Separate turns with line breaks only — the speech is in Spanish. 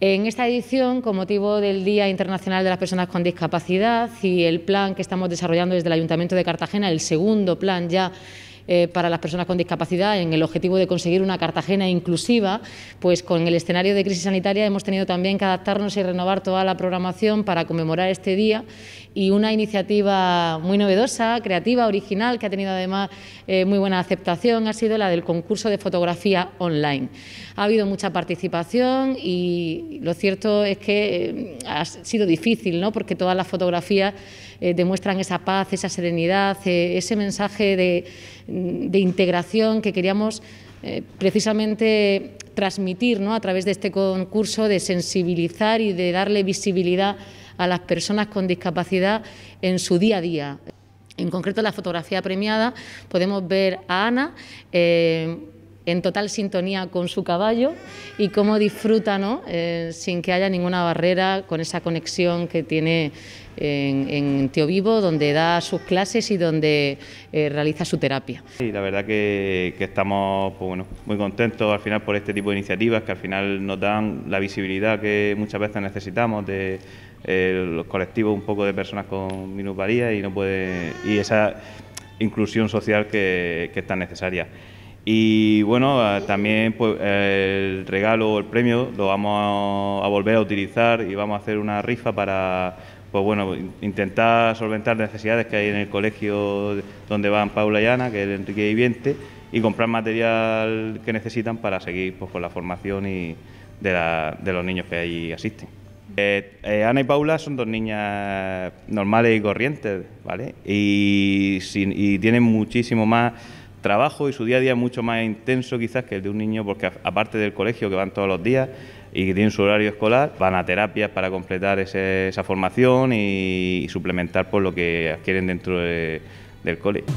En esta edición, con motivo del Día Internacional de las Personas con Discapacidad y el plan que estamos desarrollando desde el Ayuntamiento de Cartagena, el segundo plan ya eh, para las personas con discapacidad en el objetivo de conseguir una Cartagena inclusiva, pues con el escenario de crisis sanitaria hemos tenido también que adaptarnos y renovar toda la programación para conmemorar este día y una iniciativa muy novedosa, creativa, original, que ha tenido además eh, muy buena aceptación, ha sido la del concurso de fotografía online. Ha habido mucha participación y lo cierto es que eh, ha sido difícil, ¿no? porque todas las fotografías eh, demuestran esa paz, esa serenidad, eh, ese mensaje mm, de, integración que queríamos eh, precisamente transmitir ¿no? a través de este concurso, de sensibilizar y de darle visibilidad a las personas con discapacidad en su día a día. En concreto, en la fotografía premiada podemos ver a Ana en total sintonía con su caballo y cómo disfruta eh, sin que haya ninguna barrera con esa conexión que tiene eh, en, en Tío Vivo, donde da sus clases y donde eh, realiza su terapia. Y la
verdad que, estamos pues bueno, muy contentos al final por este tipo de iniciativas que al final nos dan la visibilidad que muchas veces necesitamos de los colectivos un poco de personas con minusvalía y no puede y esa inclusión social que es tan necesaria. Y bueno, ah, también pues, el regalo o el premio lo vamos a volver a utilizar y vamos a hacer una rifa para pues bueno, intentar solventar necesidades que hay en el colegio donde van Paula y Ana, que es el Enrique Viviente, y comprar material que necesitan para seguir pues, con la formación y de, los niños que ahí asisten. Eh, eh, Ana y Paula son dos niñas normales y corrientes, ¿vale? y tienen muchísimo más trabajo y su día a día es mucho más intenso quizás que el de un niño porque aparte del colegio que van todos los días y que tienen su horario escolar, van a terapias para completar esa formación y, suplementar por lo que adquieren dentro del colegio.